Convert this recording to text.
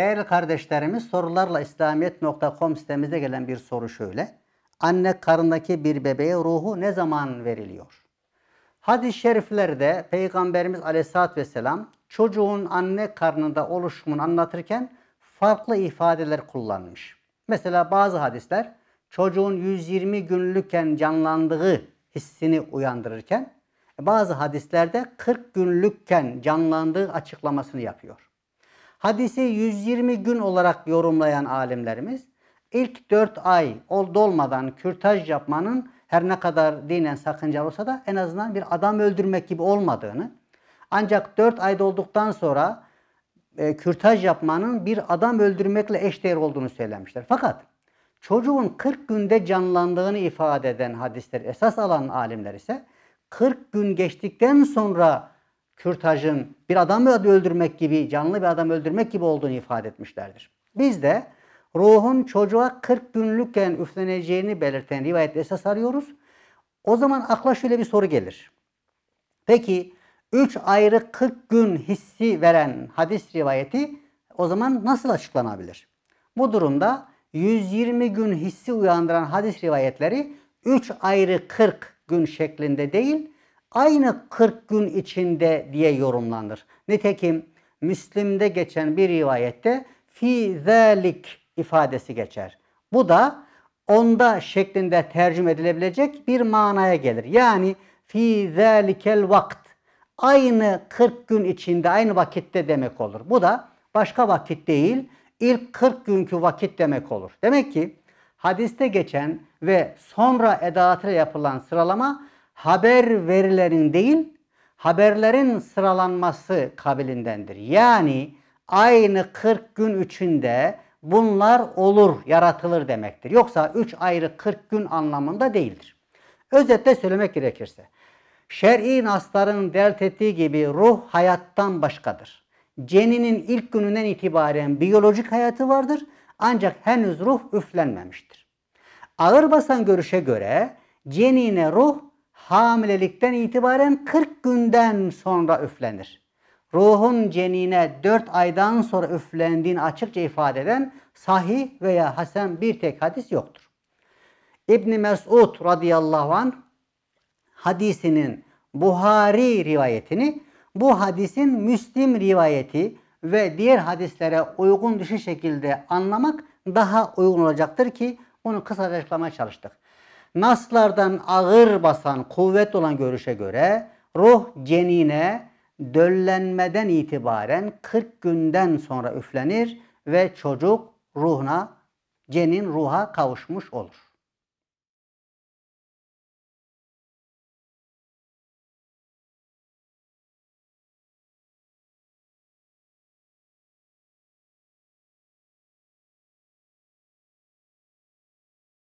Değerli kardeşlerimiz sorularla İslamiyet.com sitemizde gelen bir soru şöyle. Anne karındaki bir bebeğe ruhu ne zaman veriliyor? Hadis-i şeriflerde Peygamberimiz aleyhissalatü vesselam çocuğun anne karnında oluşumunu anlatırken farklı ifadeler kullanmış. Mesela bazı hadisler çocuğun 120 günlükken canlandığı hissini uyandırırken bazı hadislerde 40 günlükken canlandığı açıklamasını yapıyor. Hadisi 120 gün olarak yorumlayan alimlerimiz ilk 4 ay ol dolmadan kürtaj yapmanın her ne kadar dinen sakıncalı olsa da en azından bir adam öldürmek gibi olmadığını ancak 4 ay dolduktan sonra e, kürtaj yapmanın bir adam öldürmekle eşdeğer olduğunu söylemişler. Fakat çocuğun 40 günde canlandığını ifade eden hadisleri esas alan alimler ise 40 gün geçtikten sonra kürtajın bir adamı öldürmek gibi, canlı bir adam öldürmek gibi olduğunu ifade etmişlerdir. Biz de ruhun çocuğa 40 günlükken üfleneceğini belirten rivayet esas arıyoruz. O zaman akla şöyle bir soru gelir. Peki 3 ayrı 40 gün hissi veren hadis rivayeti o zaman nasıl açıklanabilir? Bu durumda 120 gün hissi uyandıran hadis rivayetleri 3 ayrı 40 gün şeklinde değil, aynı 40 gün içinde diye yorumlanır. Nitekim Müslim'de geçen bir rivayette fi zelik ifadesi geçer. Bu da onda şeklinde tercüme edilebilecek bir manaya gelir. Yani fi zelikel vakt aynı 40 gün içinde aynı vakitte demek olur. Bu da başka vakit değil ilk 40 günkü vakit demek olur. Demek ki hadiste geçen ve sonra edatıyla yapılan sıralama haber verilerin değil, haberlerin sıralanması kabilindendir. Yani aynı 40 gün içinde bunlar olur, yaratılır demektir. Yoksa 3 ayrı 40 gün anlamında değildir. Özetle söylemek gerekirse, şer'i nasların dert ettiği gibi ruh hayattan başkadır. Ceninin ilk gününden itibaren biyolojik hayatı vardır ancak henüz ruh üflenmemiştir. Ağır basan görüşe göre cenine ruh hamilelikten itibaren 40 günden sonra üflenir. Ruhun cenine 4 aydan sonra üflendiğini açıkça ifade eden sahih veya hasen bir tek hadis yoktur. İbni Mesud radıyallahu an hadisinin Buhari rivayetini bu hadisin Müslim rivayeti ve diğer hadislere uygun düşü şekilde anlamak daha uygun olacaktır ki bunu kısa açıklamaya çalıştık. Naslardan ağır basan, kuvvet olan görüşe göre ruh cenine döllenmeden itibaren 40 günden sonra üflenir ve çocuk ruhuna, cenin ruha kavuşmuş olur.